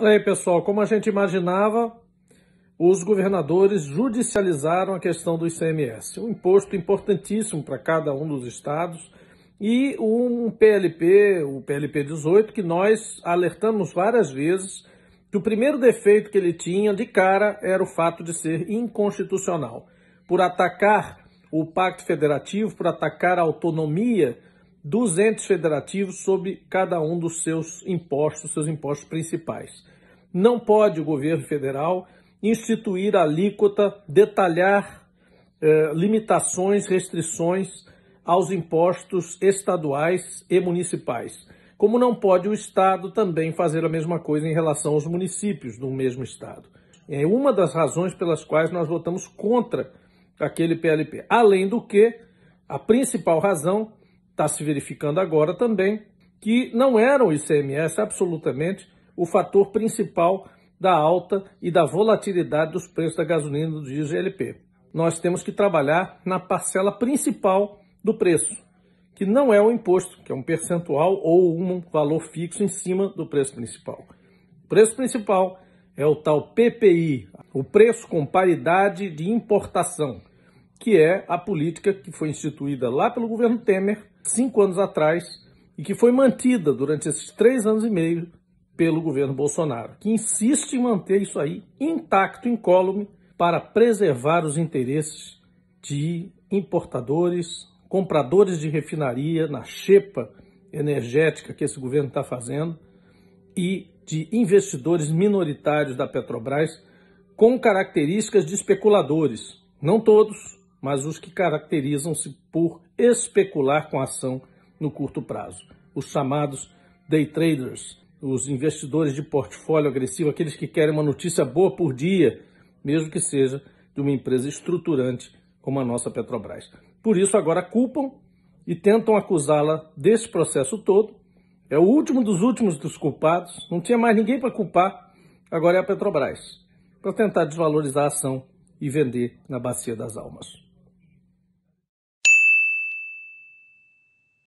Olha aí, pessoal, como a gente imaginava, os governadores judicializaram a questão do ICMS, um imposto importantíssimo para cada um dos estados, e um PLP, o PLP 18, que nós alertamos várias vezes que o primeiro defeito que ele tinha de cara era o fato de ser inconstitucional. Por atacar o Pacto Federativo, por atacar a autonomia dos entes federativos sobre cada um dos seus impostos, seus impostos principais. Não pode o governo federal instituir alíquota, detalhar eh, limitações, restrições aos impostos estaduais e municipais. Como não pode o Estado também fazer a mesma coisa em relação aos municípios do mesmo Estado. É uma das razões pelas quais nós votamos contra aquele PLP. Além do que, a principal razão está se verificando agora também, que não eram o ICMS absolutamente o fator principal da alta e da volatilidade dos preços da gasolina do diesel LP. Nós temos que trabalhar na parcela principal do preço, que não é o imposto, que é um percentual ou um valor fixo em cima do preço principal. O preço principal é o tal PPI, o preço com paridade de importação que é a política que foi instituída lá pelo governo Temer, cinco anos atrás, e que foi mantida durante esses três anos e meio pelo governo Bolsonaro, que insiste em manter isso aí intacto, incólume, para preservar os interesses de importadores, compradores de refinaria na xepa energética que esse governo está fazendo e de investidores minoritários da Petrobras com características de especuladores. Não todos, mas os que caracterizam-se por especular com a ação no curto prazo. Os chamados day traders, os investidores de portfólio agressivo, aqueles que querem uma notícia boa por dia, mesmo que seja de uma empresa estruturante como a nossa Petrobras. Por isso, agora culpam e tentam acusá-la desse processo todo. É o último dos últimos dos culpados, não tinha mais ninguém para culpar, agora é a Petrobras, para tentar desvalorizar a ação e vender na Bacia das Almas.